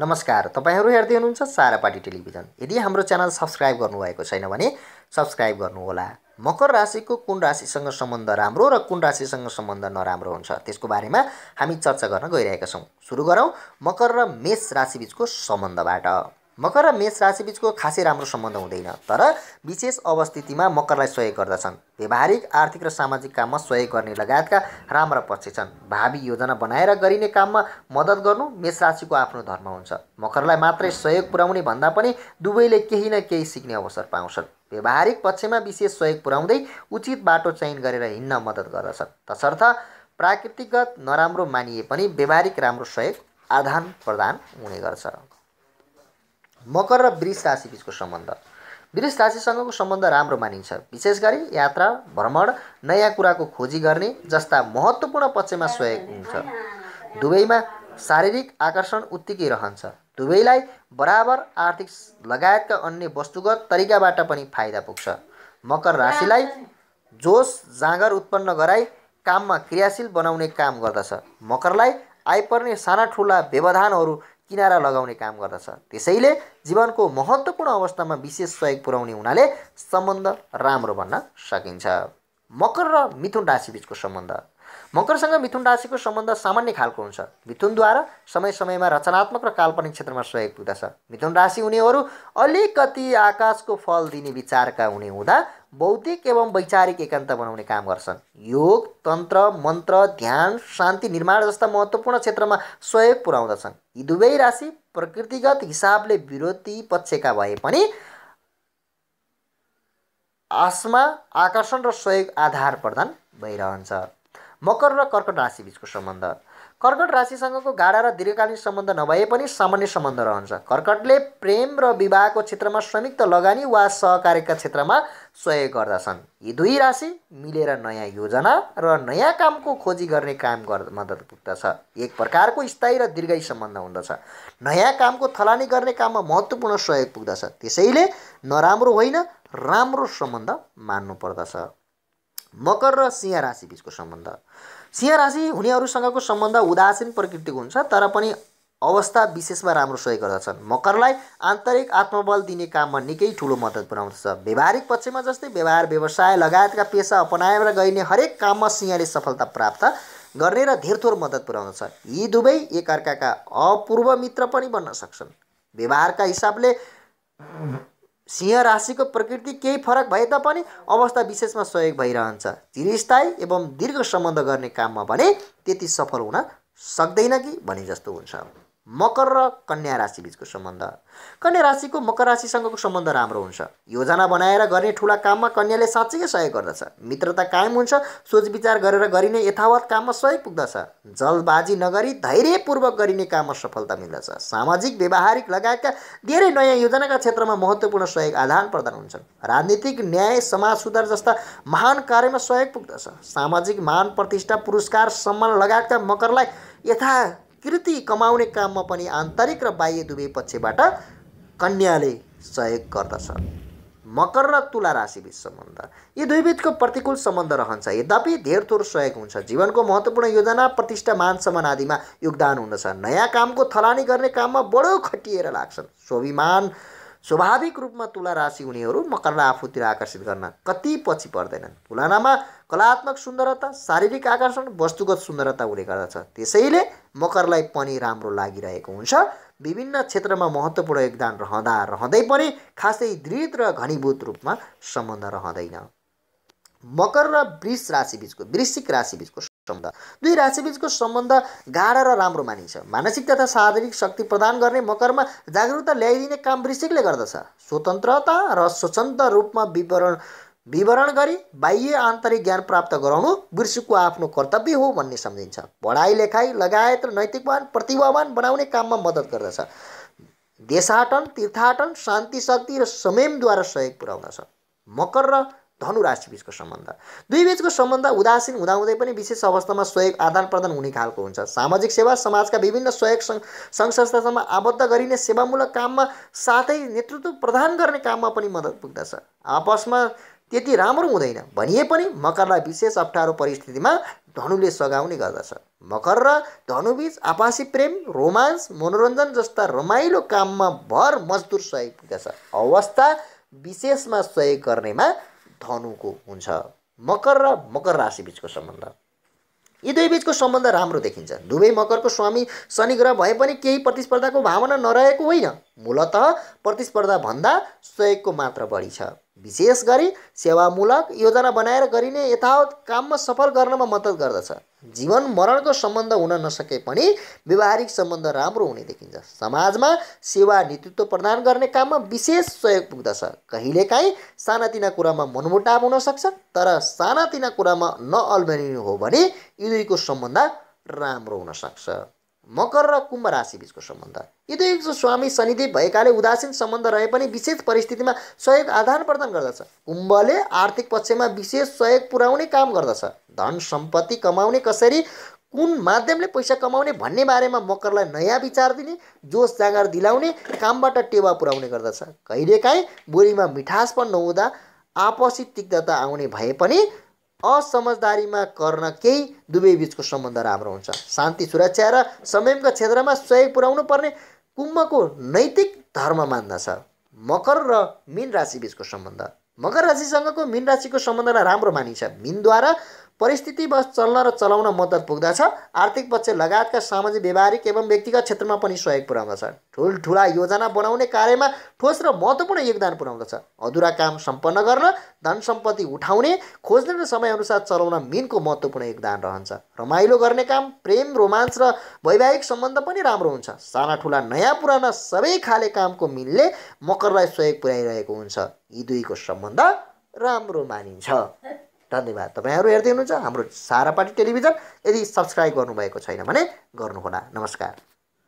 नमस्कार तपाईँहरू हेर्दै हुनुहुन्छ सारापाटी टेलिभिजन यदि हाम्रो च्यानल सब्सक्राइब गर्नुभएको छैन भने सब्सक्राइब गर्नुहोला मकर राशिको कुन राशिसँग सम्बन्ध राम्रो र कुन राशिसँग सम्बन्ध नराम्रो हुन्छ त्यसको बारेमा हामी चर्चा गर्न गइरहेका छौँ सुरु गरौँ मकर र मेष राशिबिचको सम्बन्धबाट मकर र मेष राशिबीचको खासै राम्रो सम्बन्ध हुँदैन तर विशेष अवस्थितिमा मकरलाई सहयोग गर्दछन् व्यावहारिक आर्थिक र सामाजिक काममा सहयोग गर्ने लगायतका राम्रा पक्ष छन् भावी योजना बनाएर गरिने काममा मद्दत गर्नु मेष राशिको आफ्नो धर्म हुन्छ मकरलाई मात्रै सहयोग पुर्याउने भन्दा पनि दुवैले केही न केही सिक्ने अवसर पाउँछन् व्यावहारिक पक्षमा विशेष सहयोग पुर्याउँदै उचित बाटो चयन गरेर हिँड्न मद्दत गर्दछन् तसर्थ प्राकृतिकगत नराम्रो मानिए पनि व्यावहारिक राम्रो सहयोग आदान प्रदान हुने गर्छ मकर र वृष राशि राशिबिचको सम्बन्ध वृष राशिसँगको सम्बन्ध राम्रो मानिन्छ विशेष गरी यात्रा भ्रमण नयाँ कुराको खोजी गर्ने जस्ता महत्त्वपूर्ण पक्षमा सहयोग हुन्छ दुवैमा शारीरिक आकर्षण उत्तिकै रहन्छ दुवैलाई बराबर आर्थिक लगायतका अन्य वस्तुगत तरिकाबाट पनि फाइदा पुग्छ मकर राशिलाई जोस जाँगर उत्पन्न गराई काममा क्रियाशील बनाउने काम गर्दछ मकरलाई आइपर्ने साना ठुला व्यवधानहरू किनारा लगाउने काम गर्दछ त्यसैले जीवनको महत्त्वपूर्ण अवस्थामा विशेष सहयोग पुर्याउने हुनाले सम्बन्ध राम्रो भन्न सकिन्छ मकर र मिथुन राशिबिचको सम्बन्ध मकरसँग मिथुन राशिको सम्बन्ध सामान्य खालको हुन्छ मिथुनद्वारा समय समयमा रचनात्मक र काल्पनिक क्षेत्रमा सहयोग पुग्दछ मिथुन राशि हुनेहरू अलिकति आकाशको फल दिने विचारका हुने हुँदा बौद्धिक एवं वैचारिक एकान्त बनाउने काम गर्छन् योग तन्त्र मन्त्र ध्यान शान्ति निर्माण जस्ता महत्त्वपूर्ण क्षेत्रमा सहयोग पुर्याउँदछन् यी दुवै राशि प्रकृतिगत हिसाबले विरोधी पक्षका भए पनि आसमा आकर्षण र सहयोग आधार प्रदान भइरहन्छ मकर र कर्कट राशिबिचको सम्बन्ध कर्कट राशिसँगको गाडा र दीर्घकालीन सम्बन्ध नभए पनि सामान्य सम्बन्ध रहन्छ कर्कटले प्रेम र विवाहको क्षेत्रमा संयुक्त लगानी वा सहकार्यका क्षेत्रमा सहयोग गर्दछन् यी दुई राशि मिलेर नयाँ योजना र नयाँ कामको खोजी गर्ने काम गर् मद्दत पुग्दछ एक प्रकारको स्थायी र दीर्घ सम्बन्ध हुँदछ नयाँ कामको थलानी गर्ने काममा महत्त्वपूर्ण सहयोग पुग्दछ त्यसैले नराम्रो होइन राम्रो सम्बन्ध मान्नुपर्दछ मकर र सिंह राशि बिचको सम्बन्ध सिंह राशि हुनेहरूसँगको सम्बन्ध उदासीन प्रकृतिको हुन्छ तर पनि अवस्था विशेषमा राम्रो सहयोग गर्दछन् मकरलाई आन्तरिक आत्मबल दिने काममा निकै ठुलो मद्दत पुर्याउँदछ व्यवहारिक पक्षमा जस्तै व्यवहार व्यवसाय लगायतका पेसा अपनाएर गइने हरेक काममा सिंहले सफलता प्राप्त गर्ने र धेरथोर मद्दत पुर्याउँदछ यी दुवै एकअर्काका अपूर्व मित्र पनि बन्न सक्छन् व्यवहारका हिसाबले सिंह राशिको प्रकृति केही फरक भए तापनि अवस्था विशेषमा सहयोग भइरहन्छ चिरस्थायी एवं दीर्घ सम्बन्ध गर्ने काममा भने त्यति सफल हुन सक्दैन कि भने जस्तो हुन्छ मकर र कन्या राशिबिचको सम्बन्ध कन्या राशिको मकर राशिसँगको सम्बन्ध राम्रो हुन्छ योजना बनाएर गर्ने ठुला काममा कन्याले साँच्चैकै सहयोग गर्दछ मित्रता कायम हुन्छ सोच विचार गरेर गरिने यथावत काममा सहयोग पुग्दछ जलबाजी नगरी धैर्यपूर्वक गरिने काममा सफलता मिल्दछ सामाजिक व्यवहारिक लगायतका धेरै नयाँ योजनाका क्षेत्रमा महत्त्वपूर्ण सहयोग आदान प्रदान हुन्छन् राजनीतिक न्याय समाज सुधार जस्ता महान कार्यमा सहयोग पुग्दछ सामाजिक मान प्रतिष्ठा पुरस्कार सम्मान लगायतका मकरलाई यथा स्वीकृति कमाउने काममा पनि आन्तरिक र बाह्य दुवै पक्षबाट कन्याले सहयोग गर्दछ मकर र तुला राशिबीच सम्बन्ध यी दुईविधको प्रतिकूल सम्बन्ध रहन्छ यद्यपि धेर थोर सहयोग हुन्छ जीवनको महत्त्वपूर्ण योजना प्रतिष्ठा मान सम्मान आदिमा योगदान हुँदछ नयाँ कामको थलानी गर्ने काममा बडो खटिएर लाग्छन् स्वाभिमान स्वाभाविक रूपमा तुला राशि हुनेहरू मकरलाई आफूतिर आकर्षित गर्न कति पछि पर्दैनन् तुलनामा कलात्मक सुन्दरता शारीरिक आकर्षण वस्तुगत सुन्दरता हुने गर्दछ त्यसैले मकरलाई पनि राम्रो लागिरहेको हुन्छ विभिन्न क्षेत्रमा महत्त्वपूर्ण योगदान रहँदा रहँदै पनि खासै दृढ र घनीभूत रूपमा सम्बन्ध रहँदैन मकर र वृष राशिबिचको वृश्चिक राशिबिचको सम्बन्ध दुई राशिबीचको सम्बन्ध गाढा र राम्रो मानिन्छ मानसिक तथा शारीरिक शक्ति प्रदान गर्ने मकरमा जागरुकता ल्याइदिने काम वृश्चिकले गर्दछ स्वतन्त्रता र स्वतन्त्र रूपमा विवरण विवरण गरी बाह्य आन्तरिक ज्ञान प्राप्त गराउनु वृश्चिकको आफ्नो कर्तव्य हो भन्ने सम्झिन्छ पढाइ लेखाइ लगायत र नैतिकवान प्रतिभावान बनाउने काममा मद्दत गर्दछ देशाटन तीर्थाटन शान्ति शक्ति र संयमद्वारा सहयोग पुर्याउँदछ मकर र धनु राशिबीचको सम्बन्ध दुई बिचको सम्बन्ध उदासीन हुँदाहुँदै पनि विशेष अवस्थामा सहयोग आदान प्रदान हुने खालको हुन्छ सामाजिक सेवा समाजका विभिन्न सहयोग सङ्घ सङ्घ संस्थासम्म आबद्ध गरिने सेवामूलक काममा साथै नेतृत्व प्रदान गर्ने काममा पनि मद्दत पुग्दछ आपसमा त्यति राम्रो हुँदैन भनिए पनि मकरलाई विशेष अप्ठ्यारो परिस्थितिमा धनुले सघाउने गर्दछ मकर र धनुबीच आपासी प्रेम रोमान्स मनोरञ्जन जस्ता रमाइलो काममा भर मजदुर सहयोग पुग्दछ अवस्था विशेषमा सहयोग गर्नेमा धनुको हुन्छ मकर र मकर राशिबिचको सम्बन्ध यी दुई बिचको सम्बन्ध राम्रो देखिन्छ दुवै मकरको स्वामी शनि ग्रह भए पनि केही प्रतिस्पर्धाको भावना नरहेको होइन मूलत भन्दा सहयोगको मात्रा बढी छ विशेष गरी सेवामूलक योजना बनाएर गरिने यथावत काममा सफल गर्नमा मद्दत गर्दछ जीवन मरणको सम्बन्ध हुन नसके पनि व्यवहारिक सम्बन्ध राम्रो हुने देखिन्छ समाजमा सेवा नेतृत्व प्रदान गर्ने काममा विशेष सहयोग पुग्दछ कहिलेकाहीँ सानातिना कुरामा मनमुटाव हुनसक्छ तर सानातिना कुरामा नअल्मलिनु हो भने यी दुईको सम्बन्ध राम्रो हुनसक्छ मकर र कुम्भ राशि बिचको सम्बन्ध यी दुई स्वामी शनिदेव भएकाले उदासीन सम्बन्ध रहे पनि विशेष परिस्थितिमा सहयोग आदान प्रदान गर्दछ कुम्भले आर्थिक पक्षमा विशेष सहयोग पुर्याउने काम गर्दछ धन सम्पत्ति कमाउने कसरी कुन माध्यमले पैसा कमाउने भन्ने बारेमा मकरलाई नयाँ विचार दिने जोस जाँगर दिलाउने कामबाट टेवा पुर्याउने गर्दछ कहिलेकाहीँ बोलीमा मिठास पनि नहुँदा आपसी तिक्तता आउने भए पनि असमझदारीमा गर्न केही दुवै बिचको सम्बन्ध राम्रो हुन्छ शान्ति सुरक्षा र संयमका क्षेत्रमा सहयोग पुर्याउनु पर्ने कुम्भको नैतिक धर्म मान्दछ मकर र मीन राशि बिचको सम्बन्ध मकर राशिसँगको मीन राशिको सम्बन्धलाई राम्रो मानिन्छ मीनद्वारा परिस्थिति बस चल्न र चलाउन मद्दत पुग्दछ आर्थिक पक्ष लगायतका सामाजिक व्यावहारिक एवं व्यक्तिगत क्षेत्रमा पनि सहयोग पुर्याउँदछ ठुल्ठुला योजना बनाउने कार्यमा ठोस र महत्त्वपूर्ण योगदान पुर्याउँदछ अधुरा काम सम्पन्न गर्न धन सम्पत्ति उठाउने खोज्ने र समयअनुसार चलाउन मिनको महत्त्वपूर्ण योगदान रहन्छ रमाइलो गर्ने काम प्रेम रोमान्स र वैवाहिक सम्बन्ध पनि राम्रो हुन्छ साना ठुला नयाँ पुराना सबै खाले कामको मिनले मकरलाई सहयोग पुर्याइरहेको हुन्छ यी दुईको सम्बन्ध राम्रो मानिन्छ धन्यवाद तपाईँहरू हेर्दै हुनुहुन्छ हाम्रो सारापाटी टेलिभिजन यदि सब्सक्राइब गर्नुभएको छैन भने गर्नुहोला नमस्कार